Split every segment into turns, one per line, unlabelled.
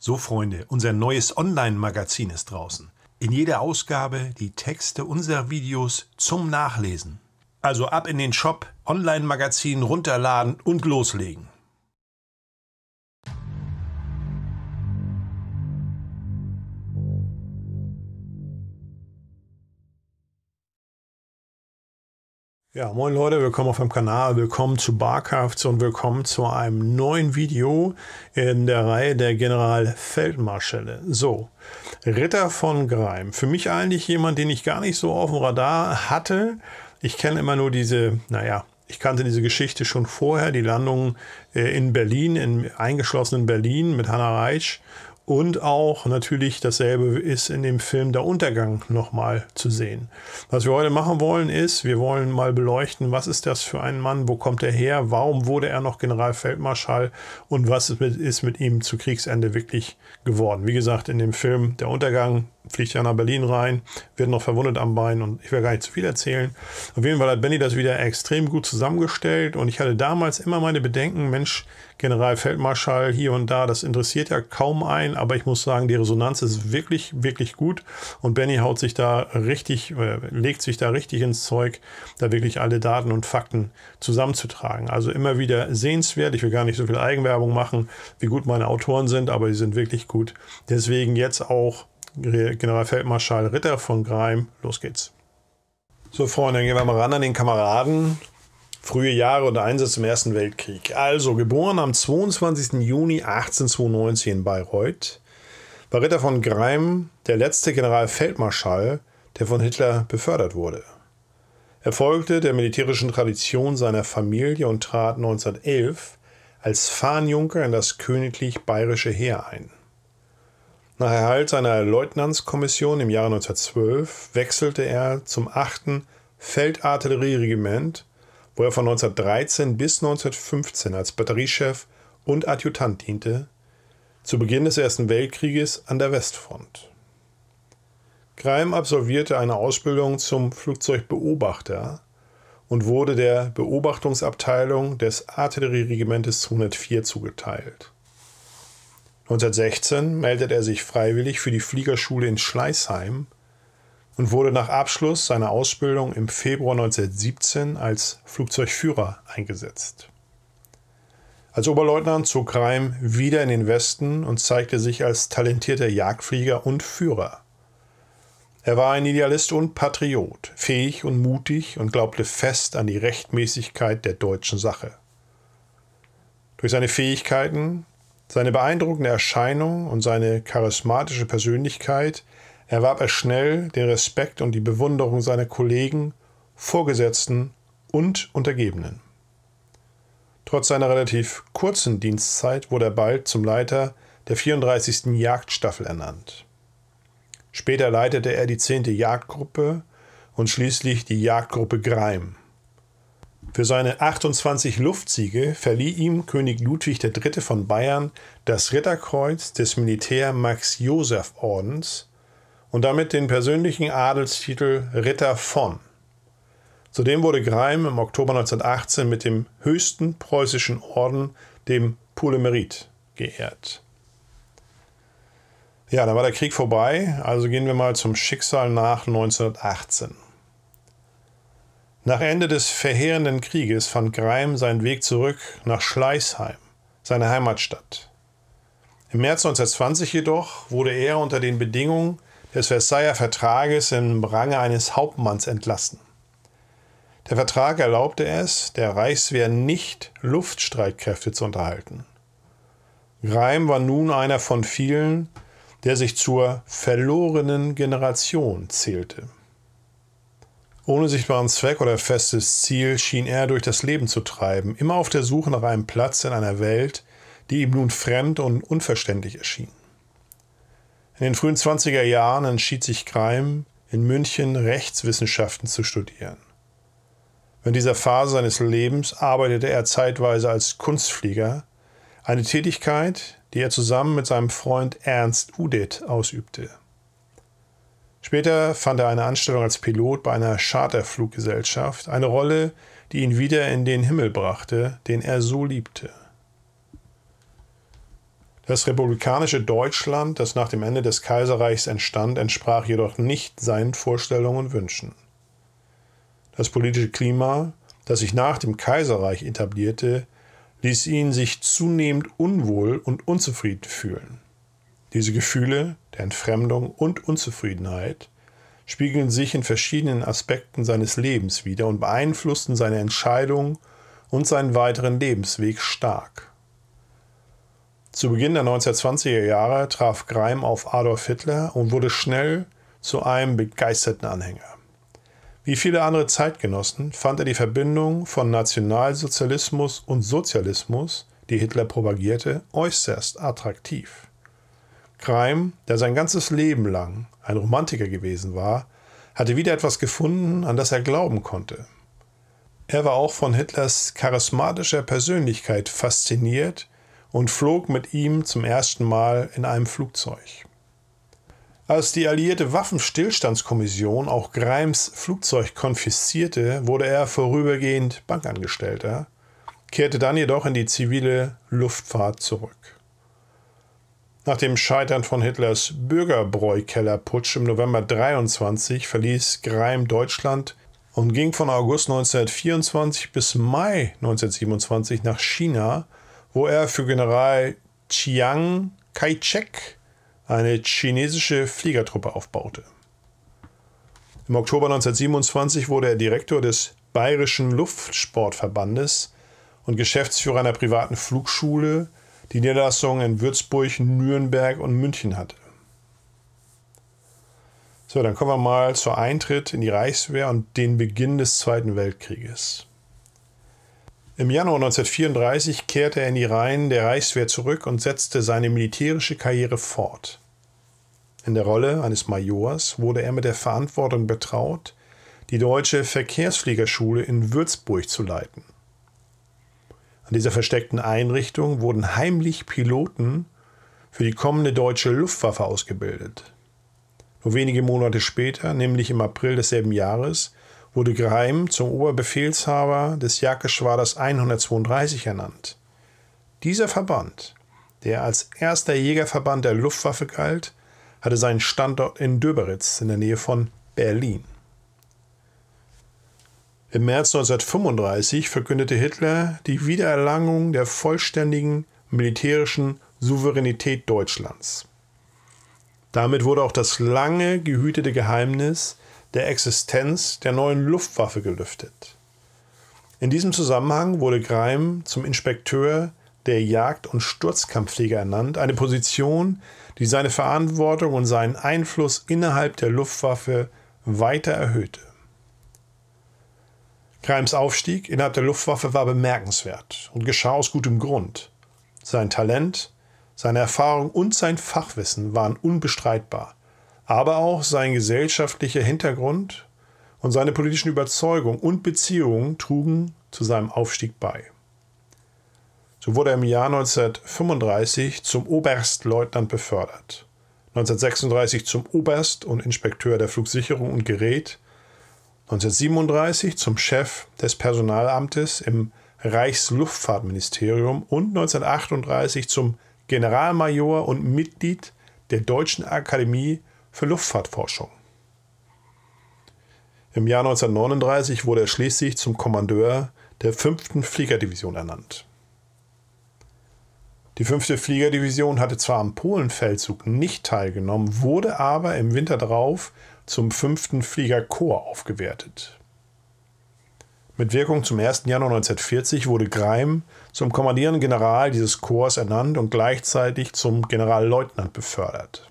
So, Freunde, unser neues Online-Magazin ist draußen. In jeder Ausgabe die Texte unserer Videos zum Nachlesen. Also ab in den Shop, Online-Magazin runterladen und loslegen. Ja, moin Leute, willkommen auf meinem Kanal, willkommen zu Barkrafts und willkommen zu einem neuen Video in der Reihe der Generalfeldmarschälle. So, Ritter von Greim. Für mich eigentlich jemand, den ich gar nicht so auf dem Radar hatte. Ich kenne immer nur diese, naja, ich kannte diese Geschichte schon vorher, die Landung äh, in Berlin, in eingeschlossenen Berlin mit Hannah Reich und auch natürlich dasselbe ist in dem Film Der Untergang nochmal zu sehen. Was wir heute machen wollen ist, wir wollen mal beleuchten, was ist das für ein Mann, wo kommt er her, warum wurde er noch Generalfeldmarschall und was ist mit, ist mit ihm zu Kriegsende wirklich geworden. Wie gesagt, in dem Film Der Untergang fliegt ja nach Berlin rein, wird noch verwundet am Bein und ich will gar nicht zu viel erzählen. Auf jeden Fall hat Benny das wieder extrem gut zusammengestellt und ich hatte damals immer meine Bedenken, Mensch, Generalfeldmarschall hier und da, das interessiert ja kaum einen, aber ich muss sagen, die Resonanz ist wirklich, wirklich gut und Benny haut sich da richtig, äh, legt sich da richtig ins Zeug, da wirklich alle Daten und Fakten zusammenzutragen. Also immer wieder sehenswert, ich will gar nicht so viel Eigenwerbung machen, wie gut meine Autoren sind, aber sie sind wirklich gut. Deswegen jetzt auch Generalfeldmarschall Ritter von Greim. Los geht's. So, Freunde, dann gehen wir mal ran an den Kameraden. Frühe Jahre und Einsatz im Ersten Weltkrieg. Also, geboren am 22. Juni 1892 in Bayreuth, war Ritter von Greim der letzte Generalfeldmarschall, der von Hitler befördert wurde. Er folgte der militärischen Tradition seiner Familie und trat 1911 als Fahnenjunker in das königlich bayerische Heer ein. Nach Erhalt seiner Leutnantskommission im Jahre 1912 wechselte er zum 8. Feldartillerieregiment, wo er von 1913 bis 1915 als Batteriechef und Adjutant diente, zu Beginn des Ersten Weltkrieges an der Westfront. Greim absolvierte eine Ausbildung zum Flugzeugbeobachter und wurde der Beobachtungsabteilung des Artillerieregimentes 204 zugeteilt. 1916 meldete er sich freiwillig für die Fliegerschule in Schleißheim und wurde nach Abschluss seiner Ausbildung im Februar 1917 als Flugzeugführer eingesetzt. Als Oberleutnant zog Reim wieder in den Westen und zeigte sich als talentierter Jagdflieger und Führer. Er war ein Idealist und Patriot, fähig und mutig und glaubte fest an die Rechtmäßigkeit der deutschen Sache. Durch seine Fähigkeiten seine beeindruckende Erscheinung und seine charismatische Persönlichkeit erwarb er schnell den Respekt und die Bewunderung seiner Kollegen, Vorgesetzten und Untergebenen. Trotz seiner relativ kurzen Dienstzeit wurde er bald zum Leiter der 34. Jagdstaffel ernannt. Später leitete er die 10. Jagdgruppe und schließlich die Jagdgruppe Greim. Für seine 28 Luftsiege verlieh ihm König Ludwig III. von Bayern das Ritterkreuz des Militär Max-Joseph-Ordens und damit den persönlichen Adelstitel Ritter von. Zudem wurde Greim im Oktober 1918 mit dem höchsten preußischen Orden, dem Polemerit, geehrt. Ja, dann war der Krieg vorbei, also gehen wir mal zum Schicksal nach 1918. Nach Ende des verheerenden Krieges fand Greim seinen Weg zurück nach Schleißheim, seine Heimatstadt. Im März 1920 jedoch wurde er unter den Bedingungen des Versailler Vertrages im Range eines Hauptmanns entlassen. Der Vertrag erlaubte es, der Reichswehr nicht Luftstreitkräfte zu unterhalten. Greim war nun einer von vielen, der sich zur verlorenen Generation zählte. Ohne sichtbaren Zweck oder festes Ziel schien er durch das Leben zu treiben, immer auf der Suche nach einem Platz in einer Welt, die ihm nun fremd und unverständlich erschien. In den frühen 20er Jahren entschied sich Greim, in München Rechtswissenschaften zu studieren. In dieser Phase seines Lebens arbeitete er zeitweise als Kunstflieger, eine Tätigkeit, die er zusammen mit seinem Freund Ernst Udet ausübte. Später fand er eine Anstellung als Pilot bei einer Charterfluggesellschaft, eine Rolle, die ihn wieder in den Himmel brachte, den er so liebte. Das republikanische Deutschland, das nach dem Ende des Kaiserreichs entstand, entsprach jedoch nicht seinen Vorstellungen und Wünschen. Das politische Klima, das sich nach dem Kaiserreich etablierte, ließ ihn sich zunehmend unwohl und unzufrieden fühlen. Diese Gefühle der Entfremdung und Unzufriedenheit spiegeln sich in verschiedenen Aspekten seines Lebens wider und beeinflussten seine Entscheidungen und seinen weiteren Lebensweg stark. Zu Beginn der 1920er Jahre traf Greim auf Adolf Hitler und wurde schnell zu einem begeisterten Anhänger. Wie viele andere Zeitgenossen fand er die Verbindung von Nationalsozialismus und Sozialismus, die Hitler propagierte, äußerst attraktiv. Greim, der sein ganzes Leben lang ein Romantiker gewesen war, hatte wieder etwas gefunden, an das er glauben konnte. Er war auch von Hitlers charismatischer Persönlichkeit fasziniert und flog mit ihm zum ersten Mal in einem Flugzeug. Als die alliierte Waffenstillstandskommission auch Greims Flugzeug konfiszierte, wurde er vorübergehend Bankangestellter, kehrte dann jedoch in die zivile Luftfahrt zurück. Nach dem Scheitern von Hitlers Bürgerbräukellerputsch im November 23 verließ Greim Deutschland und ging von August 1924 bis Mai 1927 nach China, wo er für General Chiang Kai-shek eine chinesische Fliegertruppe aufbaute. Im Oktober 1927 wurde er Direktor des Bayerischen Luftsportverbandes und Geschäftsführer einer privaten Flugschule, die Niederlassungen in Würzburg, Nürnberg und München hatte. So, dann kommen wir mal zur Eintritt in die Reichswehr und den Beginn des Zweiten Weltkrieges. Im Januar 1934 kehrte er in die Reihen der Reichswehr zurück und setzte seine militärische Karriere fort. In der Rolle eines Majors wurde er mit der Verantwortung betraut, die deutsche Verkehrsfliegerschule in Würzburg zu leiten. An dieser versteckten Einrichtung wurden heimlich Piloten für die kommende deutsche Luftwaffe ausgebildet. Nur wenige Monate später, nämlich im April desselben Jahres, wurde Greim zum Oberbefehlshaber des Jagdgeschwaders 132 ernannt. Dieser Verband, der als erster Jägerverband der Luftwaffe galt, hatte seinen Standort in Döberitz in der Nähe von Berlin. Im März 1935 verkündete Hitler die Wiedererlangung der vollständigen militärischen Souveränität Deutschlands. Damit wurde auch das lange gehütete Geheimnis der Existenz der neuen Luftwaffe gelüftet. In diesem Zusammenhang wurde Greim zum Inspekteur der Jagd- und Sturzkampfflieger ernannt, eine Position, die seine Verantwortung und seinen Einfluss innerhalb der Luftwaffe weiter erhöhte. Greims Aufstieg innerhalb der Luftwaffe war bemerkenswert und geschah aus gutem Grund. Sein Talent, seine Erfahrung und sein Fachwissen waren unbestreitbar, aber auch sein gesellschaftlicher Hintergrund und seine politischen Überzeugungen und Beziehungen trugen zu seinem Aufstieg bei. So wurde er im Jahr 1935 zum Oberstleutnant befördert, 1936 zum Oberst und Inspekteur der Flugsicherung und Gerät 1937 zum Chef des Personalamtes im Reichsluftfahrtministerium und 1938 zum Generalmajor und Mitglied der Deutschen Akademie für Luftfahrtforschung. Im Jahr 1939 wurde er schließlich zum Kommandeur der 5. Fliegerdivision ernannt. Die 5. Fliegerdivision hatte zwar am Polenfeldzug nicht teilgenommen, wurde aber im Winter darauf zum 5. Fliegerkorps aufgewertet. Mit Wirkung zum 1. Januar 1940 wurde Greim zum kommandierenden General dieses Korps ernannt und gleichzeitig zum Generalleutnant befördert.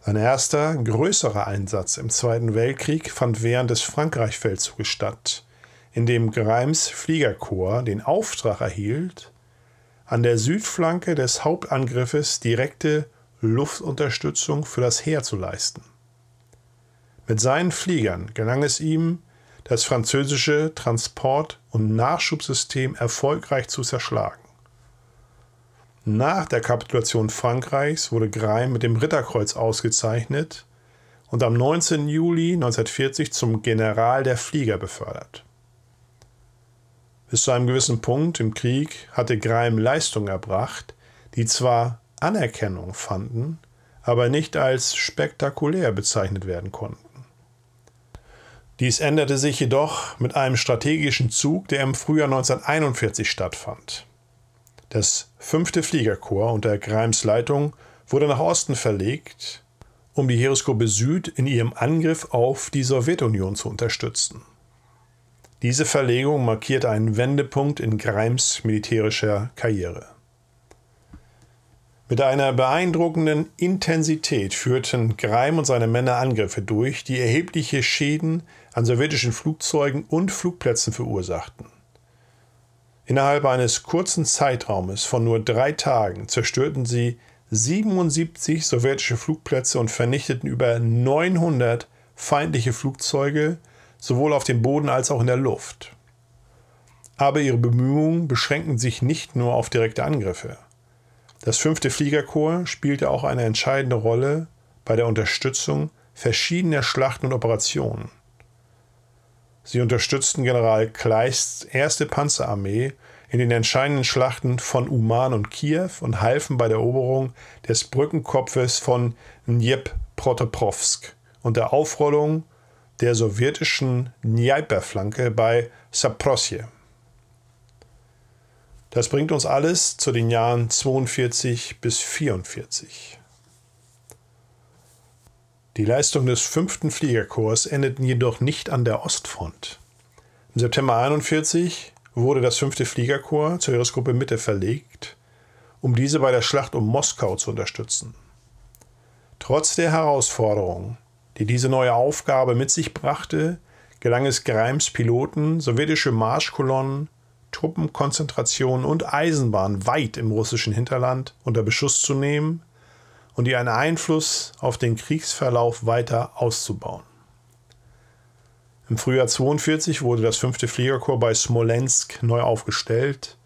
Sein erster größerer Einsatz im Zweiten Weltkrieg fand während des Frankreichfeldzuges statt, in dem Greims Fliegerkorps den Auftrag erhielt, an der Südflanke des Hauptangriffes direkte Luftunterstützung für das Heer zu leisten. Mit seinen Fliegern gelang es ihm, das französische Transport- und Nachschubsystem erfolgreich zu zerschlagen. Nach der Kapitulation Frankreichs wurde Greim mit dem Ritterkreuz ausgezeichnet und am 19. Juli 1940 zum General der Flieger befördert. Bis zu einem gewissen Punkt im Krieg hatte Greim Leistungen erbracht, die zwar Anerkennung fanden, aber nicht als spektakulär bezeichnet werden konnten. Dies änderte sich jedoch mit einem strategischen Zug, der im Frühjahr 1941 stattfand. Das 5. Fliegerkorps unter Greims Leitung wurde nach Osten verlegt, um die Heeresgruppe Süd in ihrem Angriff auf die Sowjetunion zu unterstützen. Diese Verlegung markierte einen Wendepunkt in Greims militärischer Karriere. Mit einer beeindruckenden Intensität führten Greim und seine Männer Angriffe durch, die erhebliche Schäden an sowjetischen Flugzeugen und Flugplätzen verursachten. Innerhalb eines kurzen Zeitraumes von nur drei Tagen zerstörten sie 77 sowjetische Flugplätze und vernichteten über 900 feindliche Flugzeuge, sowohl auf dem Boden als auch in der Luft. Aber ihre Bemühungen beschränkten sich nicht nur auf direkte Angriffe. Das fünfte Fliegerkorps spielte auch eine entscheidende Rolle bei der Unterstützung verschiedener Schlachten und Operationen. Sie unterstützten General Kleists erste Panzerarmee in den entscheidenden Schlachten von Uman und Kiew und halfen bei der Eroberung des Brückenkopfes von Dnjeprotoprovsk und der Aufrollung der sowjetischen Dnieper-Flanke bei Saprosje. Das bringt uns alles zu den Jahren 42 bis 44. Die Leistungen des 5. Fliegerkorps endeten jedoch nicht an der Ostfront. Im September 41 wurde das 5. Fliegerkorps zur Heeresgruppe Mitte verlegt, um diese bei der Schlacht um Moskau zu unterstützen. Trotz der Herausforderungen, die diese neue Aufgabe mit sich brachte, gelang es Greims Piloten, sowjetische Marschkolonnen Truppenkonzentrationen und Eisenbahnen weit im russischen Hinterland unter Beschuss zu nehmen und ihren Einfluss auf den Kriegsverlauf weiter auszubauen. Im Frühjahr 1942 wurde das 5. Fliegerkorps bei Smolensk neu aufgestellt,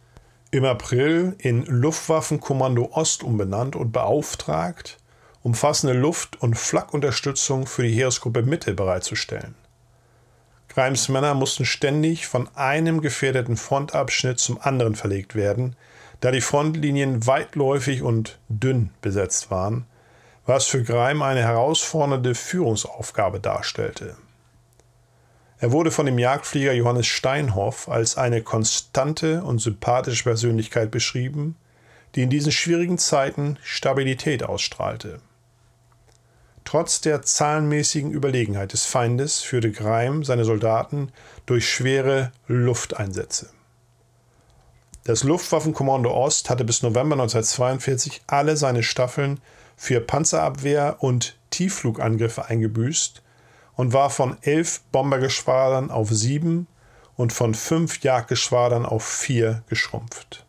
im April in Luftwaffenkommando Ost umbenannt und beauftragt, umfassende Luft- und Flakunterstützung für die Heeresgruppe Mitte bereitzustellen. Greims Männer mussten ständig von einem gefährdeten Frontabschnitt zum anderen verlegt werden, da die Frontlinien weitläufig und dünn besetzt waren, was für Greim eine herausfordernde Führungsaufgabe darstellte. Er wurde von dem Jagdflieger Johannes Steinhoff als eine konstante und sympathische Persönlichkeit beschrieben, die in diesen schwierigen Zeiten Stabilität ausstrahlte. Trotz der zahlenmäßigen Überlegenheit des Feindes führte Greim seine Soldaten durch schwere Lufteinsätze. Das Luftwaffenkommando Ost hatte bis November 1942 alle seine Staffeln für Panzerabwehr und Tiefflugangriffe eingebüßt und war von elf Bombergeschwadern auf sieben und von fünf Jagdgeschwadern auf vier geschrumpft.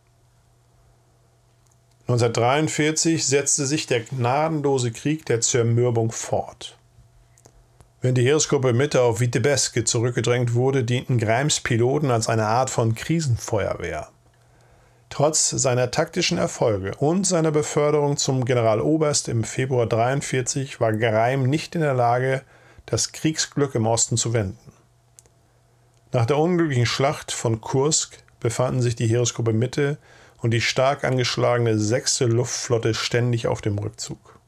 1943 setzte sich der gnadenlose Krieg der Zermürbung fort. Wenn die Heeresgruppe Mitte auf Witebeske zurückgedrängt wurde, dienten Greims Piloten als eine Art von Krisenfeuerwehr. Trotz seiner taktischen Erfolge und seiner Beförderung zum Generaloberst im Februar 1943 war Greim nicht in der Lage, das Kriegsglück im Osten zu wenden. Nach der unglücklichen Schlacht von Kursk befanden sich die Heeresgruppe Mitte und die stark angeschlagene 6. Luftflotte ständig auf dem Rückzug.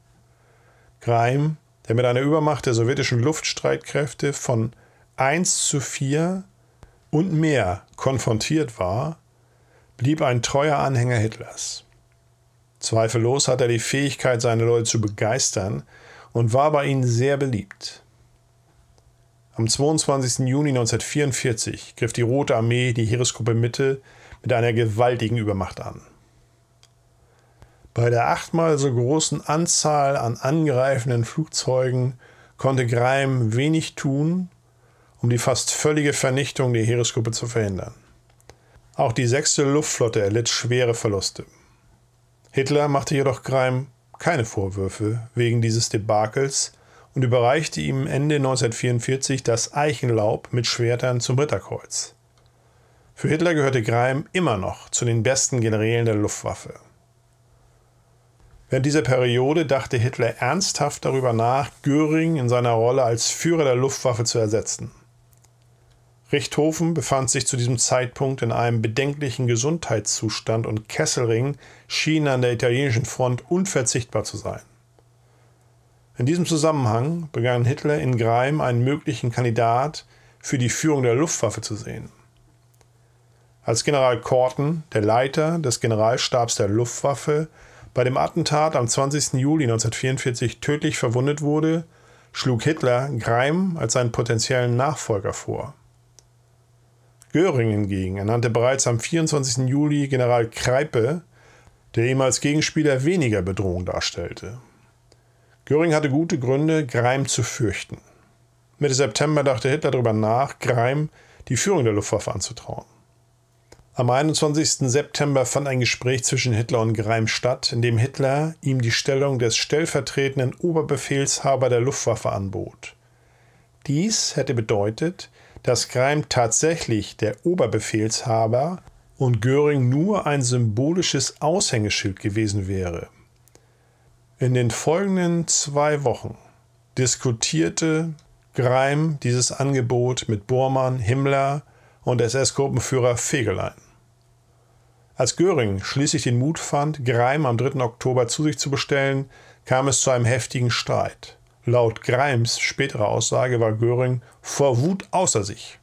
Greim, der mit einer Übermacht der sowjetischen Luftstreitkräfte von 1 zu 4 und mehr konfrontiert war, blieb ein treuer Anhänger Hitlers. Zweifellos hat er die Fähigkeit, seine Leute zu begeistern und war bei ihnen sehr beliebt. Am 22. Juni 1944 griff die Rote Armee die Heeresgruppe Mitte mit einer gewaltigen Übermacht an. Bei der achtmal so großen Anzahl an angreifenden Flugzeugen konnte Greim wenig tun, um die fast völlige Vernichtung der Heeresgruppe zu verhindern. Auch die sechste Luftflotte erlitt schwere Verluste. Hitler machte jedoch Greim keine Vorwürfe wegen dieses Debakels und überreichte ihm Ende 1944 das Eichenlaub mit Schwertern zum Ritterkreuz. Für Hitler gehörte Greim immer noch zu den besten Generälen der Luftwaffe. Während dieser Periode dachte Hitler ernsthaft darüber nach, Göring in seiner Rolle als Führer der Luftwaffe zu ersetzen. Richthofen befand sich zu diesem Zeitpunkt in einem bedenklichen Gesundheitszustand und Kesselring schien an der italienischen Front unverzichtbar zu sein. In diesem Zusammenhang begann Hitler in Greim einen möglichen Kandidat für die Führung der Luftwaffe zu sehen. Als General Corton, der Leiter des Generalstabs der Luftwaffe, bei dem Attentat am 20. Juli 1944 tödlich verwundet wurde, schlug Hitler Greim als seinen potenziellen Nachfolger vor. Göring hingegen ernannte bereits am 24. Juli General Kreipe, der ihm als Gegenspieler weniger Bedrohung darstellte. Göring hatte gute Gründe, Greim zu fürchten. Mitte September dachte Hitler darüber nach, Greim die Führung der Luftwaffe anzutrauen. Am 21. September fand ein Gespräch zwischen Hitler und Greim statt, in dem Hitler ihm die Stellung des stellvertretenden Oberbefehlshaber der Luftwaffe anbot. Dies hätte bedeutet, dass Greim tatsächlich der Oberbefehlshaber und Göring nur ein symbolisches Aushängeschild gewesen wäre. In den folgenden zwei Wochen diskutierte Greim dieses Angebot mit Bormann, Himmler, und SS-Gruppenführer Fegelein. Als Göring schließlich den Mut fand, Greim am 3. Oktober zu sich zu bestellen, kam es zu einem heftigen Streit. Laut Greims späterer Aussage war Göring vor Wut außer sich.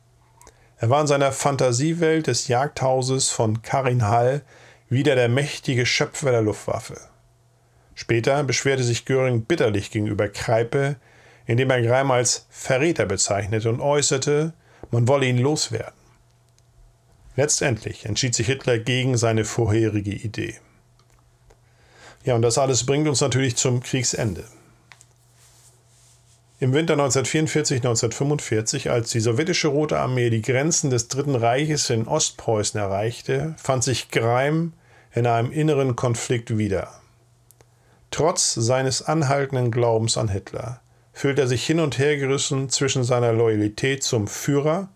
Er war in seiner Fantasiewelt des Jagdhauses von Karin Hall wieder der mächtige Schöpfer der Luftwaffe. Später beschwerte sich Göring bitterlich gegenüber Kreipe, indem er Greim als Verräter bezeichnete und äußerte, man wolle ihn loswerden. Letztendlich entschied sich Hitler gegen seine vorherige Idee. Ja, und das alles bringt uns natürlich zum Kriegsende. Im Winter 1944-1945, als die sowjetische Rote Armee die Grenzen des Dritten Reiches in Ostpreußen erreichte, fand sich Greim in einem inneren Konflikt wieder. Trotz seines anhaltenden Glaubens an Hitler fühlt er sich hin und her gerissen zwischen seiner Loyalität zum Führer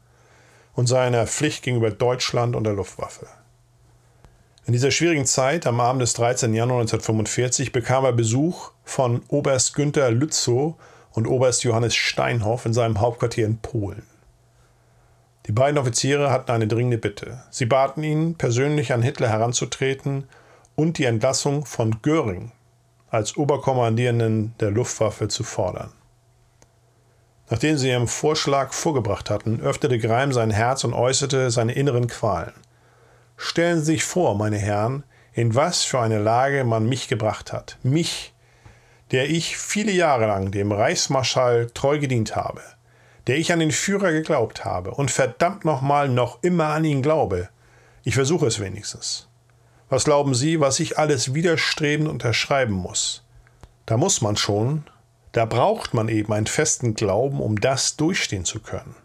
und seiner Pflicht gegenüber Deutschland und der Luftwaffe. In dieser schwierigen Zeit, am Abend des 13. Januar 1945, bekam er Besuch von Oberst Günther Lützow und Oberst Johannes Steinhoff in seinem Hauptquartier in Polen. Die beiden Offiziere hatten eine dringende Bitte. Sie baten ihn, persönlich an Hitler heranzutreten und die Entlassung von Göring als Oberkommandierenden der Luftwaffe zu fordern. Nachdem sie ihren Vorschlag vorgebracht hatten, öffnete Greim sein Herz und äußerte seine inneren Qualen. Stellen Sie sich vor, meine Herren, in was für eine Lage man mich gebracht hat. Mich, der ich viele Jahre lang dem Reichsmarschall treu gedient habe, der ich an den Führer geglaubt habe und verdammt nochmal noch immer an ihn glaube. Ich versuche es wenigstens. Was glauben Sie, was ich alles widerstrebend unterschreiben muss? Da muss man schon, da braucht man eben einen festen Glauben, um das durchstehen zu können.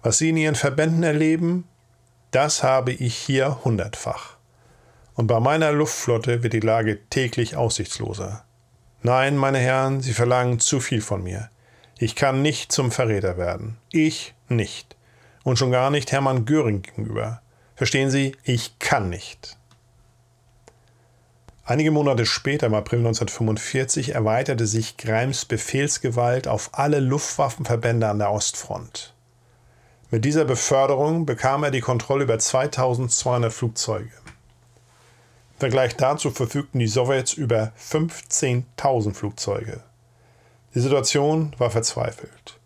Was Sie in Ihren Verbänden erleben, das habe ich hier hundertfach. Und bei meiner Luftflotte wird die Lage täglich aussichtsloser. Nein, meine Herren, Sie verlangen zu viel von mir. Ich kann nicht zum Verräter werden. Ich nicht. Und schon gar nicht Hermann Göring gegenüber. Verstehen Sie, ich kann nicht. Einige Monate später, im April 1945, erweiterte sich Greims Befehlsgewalt auf alle Luftwaffenverbände an der Ostfront. Mit dieser Beförderung bekam er die Kontrolle über 2200 Flugzeuge. Im Vergleich dazu verfügten die Sowjets über 15.000 Flugzeuge. Die Situation war verzweifelt.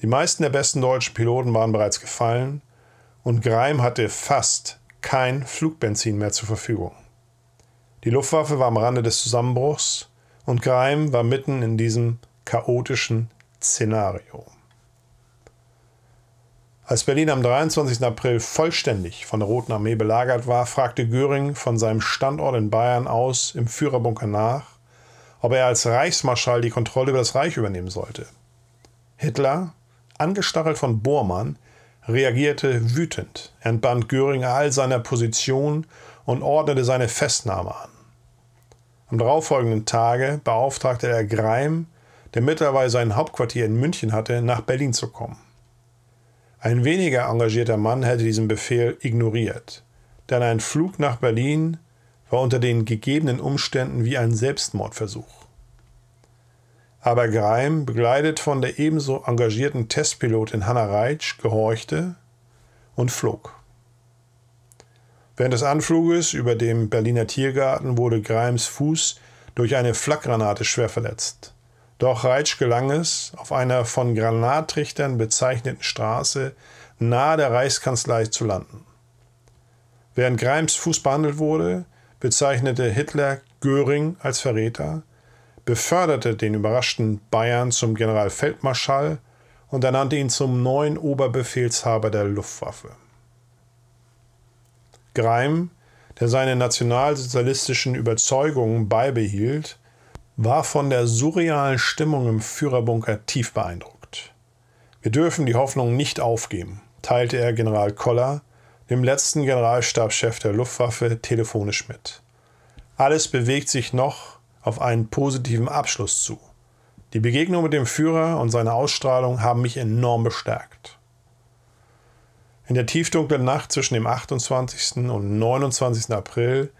Die meisten der besten deutschen Piloten waren bereits gefallen und Greim hatte fast kein Flugbenzin mehr zur Verfügung. Die Luftwaffe war am Rande des Zusammenbruchs und Greim war mitten in diesem chaotischen Szenario. Als Berlin am 23. April vollständig von der Roten Armee belagert war, fragte Göring von seinem Standort in Bayern aus im Führerbunker nach, ob er als Reichsmarschall die Kontrolle über das Reich übernehmen sollte. Hitler, angestachelt von Bormann, reagierte wütend, entband Göring all seiner Position und ordnete seine Festnahme an. Am darauffolgenden Tage beauftragte er Greim, der mittlerweile sein Hauptquartier in München hatte, nach Berlin zu kommen. Ein weniger engagierter Mann hätte diesen Befehl ignoriert, denn ein Flug nach Berlin war unter den gegebenen Umständen wie ein Selbstmordversuch. Aber Greim, begleitet von der ebenso engagierten Testpilotin Hanna Reitsch, gehorchte und flog. Während des Anfluges über dem Berliner Tiergarten wurde Greims Fuß durch eine Flakgranate schwer verletzt. Doch Reitsch gelang es, auf einer von Granattrichtern bezeichneten Straße nahe der Reichskanzlei zu landen. Während Greims Fuß behandelt wurde, bezeichnete Hitler Göring als Verräter, beförderte den überraschten Bayern zum Generalfeldmarschall und ernannte ihn zum neuen Oberbefehlshaber der Luftwaffe. Greim, der seine nationalsozialistischen Überzeugungen beibehielt, war von der surrealen Stimmung im Führerbunker tief beeindruckt. Wir dürfen die Hoffnung nicht aufgeben, teilte er General Koller, dem letzten Generalstabschef der Luftwaffe, telefonisch mit. Alles bewegt sich noch auf einen positiven Abschluss zu. Die Begegnung mit dem Führer und seine Ausstrahlung haben mich enorm bestärkt. In der tiefdunklen Nacht zwischen dem 28. und 29. April,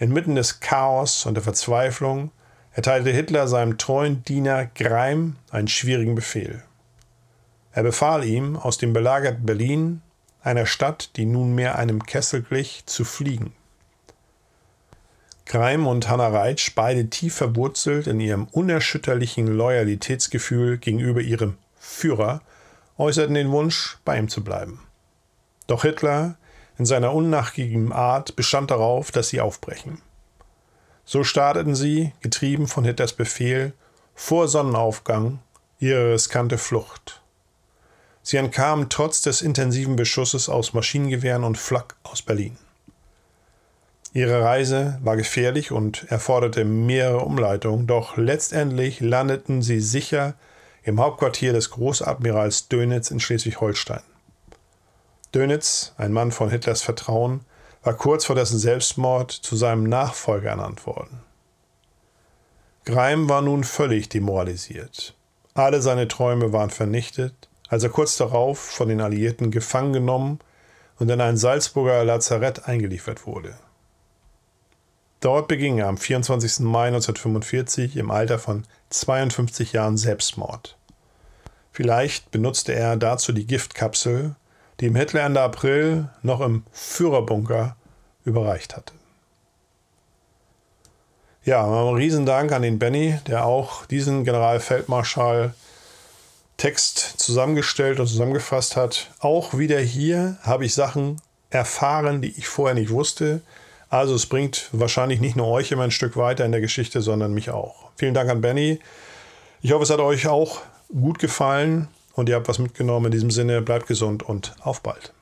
inmitten des Chaos und der Verzweiflung, erteilte Hitler seinem treuen Diener Greim einen schwierigen Befehl. Er befahl ihm, aus dem belagerten Berlin, einer Stadt, die nunmehr einem Kessel glich, zu fliegen. Greim und Hanna Reitsch, beide tief verwurzelt in ihrem unerschütterlichen Loyalitätsgefühl gegenüber ihrem Führer, äußerten den Wunsch, bei ihm zu bleiben. Doch Hitler in seiner unnachgiebigen Art bestand darauf, dass sie aufbrechen. So starteten sie, getrieben von Hitlers Befehl, vor Sonnenaufgang ihre riskante Flucht. Sie entkamen trotz des intensiven Beschusses aus Maschinengewehren und Flak aus Berlin. Ihre Reise war gefährlich und erforderte mehrere Umleitungen, doch letztendlich landeten sie sicher im Hauptquartier des Großadmirals Dönitz in Schleswig-Holstein. Dönitz, ein Mann von Hitlers Vertrauen, war kurz vor dessen Selbstmord zu seinem Nachfolger ernannt worden. Greim war nun völlig demoralisiert. Alle seine Träume waren vernichtet, als er kurz darauf von den Alliierten gefangen genommen und in ein Salzburger Lazarett eingeliefert wurde. Dort beging er am 24. Mai 1945 im Alter von 52 Jahren Selbstmord. Vielleicht benutzte er dazu die Giftkapsel, die ihm Hitler Ende April noch im Führerbunker überreicht hatte. Ja, einen Riesendank an den Benny, der auch diesen Generalfeldmarschall Text zusammengestellt und zusammengefasst hat. Auch wieder hier habe ich Sachen erfahren, die ich vorher nicht wusste. Also es bringt wahrscheinlich nicht nur euch immer ein Stück weiter in der Geschichte, sondern mich auch. Vielen Dank an Benny. Ich hoffe, es hat euch auch gut gefallen und ihr habt was mitgenommen. In diesem Sinne, bleibt gesund und auf bald.